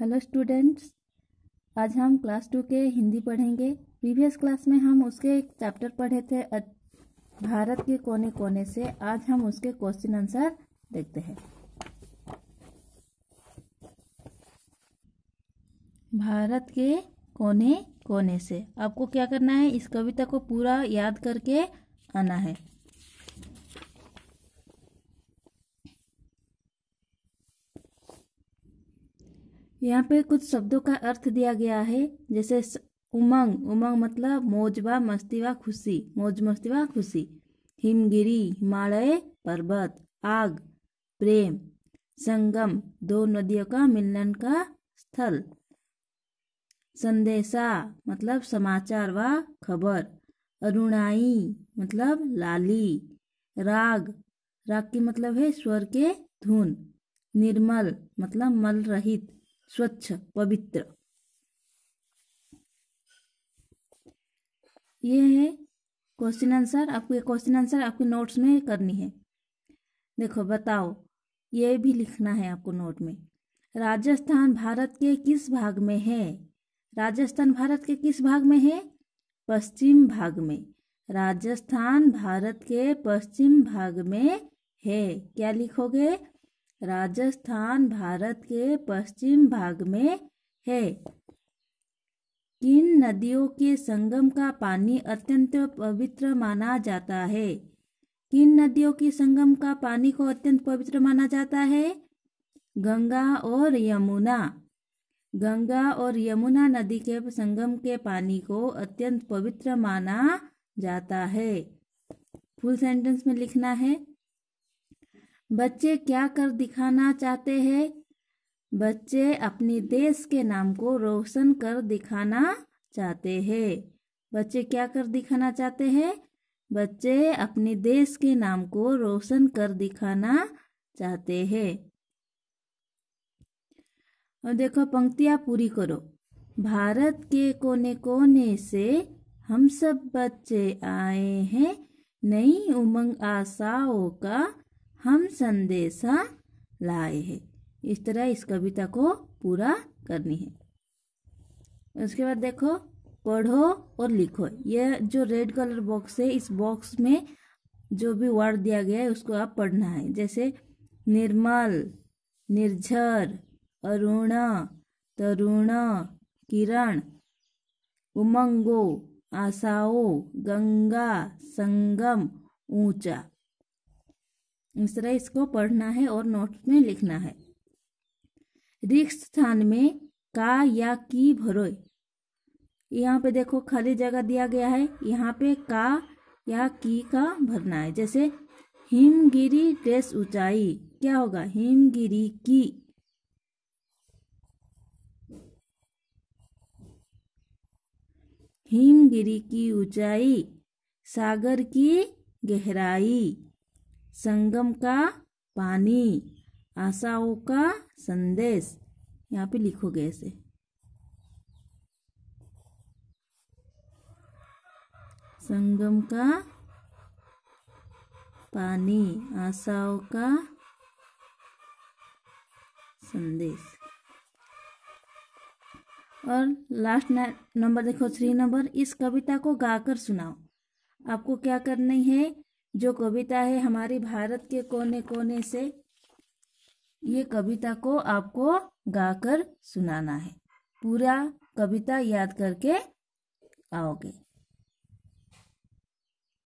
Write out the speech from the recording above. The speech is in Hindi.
हेलो स्टूडेंट्स आज हम क्लास टू के हिंदी पढ़ेंगे प्रीवियस क्लास में हम उसके एक चैप्टर पढ़े थे भारत के कोने कोने से आज हम उसके क्वेश्चन आंसर देखते हैं भारत के कोने कोने से आपको क्या करना है इस कविता को पूरा याद करके आना है यहाँ पे कुछ शब्दों का अर्थ दिया गया है जैसे उमंग उमंग मतलब मौजवा मस्ती व खुशी मौज मस्ती व खुशी हिमगिरी हिमालय पर्वत आग प्रेम संगम दो नदियों का मिलन का स्थल संदेशा मतलब समाचार व खबर अरुणाई मतलब लाली राग राग की मतलब है स्वर के धुन निर्मल मतलब मल रहित स्वच्छ पवित्र ये है क्वेश्चन आंसर आपको ये क्वेश्चन आंसर आपके नोट्स में करनी है देखो बताओ ये भी लिखना है आपको नोट में राजस्थान भारत के किस भाग में है राजस्थान भारत के किस भाग में है पश्चिम भाग में राजस्थान भारत के पश्चिम भाग में है क्या लिखोगे राजस्थान भारत के पश्चिम भाग में है किन नदियों के संगम का पानी अत्यंत पवित्र माना जाता है किन नदियों के संगम का पानी को अत्यंत पवित्र माना जाता है गंगा और यमुना गंगा और यमुना नदी के संगम के पानी को अत्यंत पवित्र माना जाता है फुल सेंटेंस में लिखना है बच्चे क्या कर दिखाना चाहते हैं बच्चे अपने देश के नाम को रोशन कर दिखाना चाहते हैं बच्चे क्या कर दिखाना चाहते हैं बच्चे अपने देश के नाम को रोशन कर दिखाना चाहते हैं और देखो पंक्तियाँ पूरी करो भारत के कोने कोने से हम सब बच्चे आए हैं नई उमंग आशाओं का हम संदेशा लाए हैं इस तरह इस कविता को पूरा करनी है उसके बाद देखो पढ़ो और लिखो यह जो रेड कलर बॉक्स है इस बॉक्स में जो भी वर्ड दिया गया है उसको आप पढ़ना है जैसे निर्मल निर्झर अरुण तरुण किरण उमंगो आशाओ गंगा संगम ऊंचा इस तरह इसको पढ़ना है और नोट में लिखना है रिक्त स्थान में का या की भरोय यहाँ पे देखो खाली जगह दिया गया है यहाँ पे का या की का भरना है जैसे हिमगिरी ड्रेस ऊंचाई क्या होगा हिमगिरी की हिमगिरी की ऊंचाई सागर की गहराई संगम का पानी आशाओं का संदेश यहाँ पे लिखोगे ऐसे संगम का पानी आशाओं का संदेश और लास्ट नंबर देखो थ्री नंबर इस कविता को गाकर सुनाओ आपको क्या करना है जो कविता है हमारी भारत के कोने कोने से ये कविता को आपको गाकर सुनाना है पूरा कविता याद करके आओगे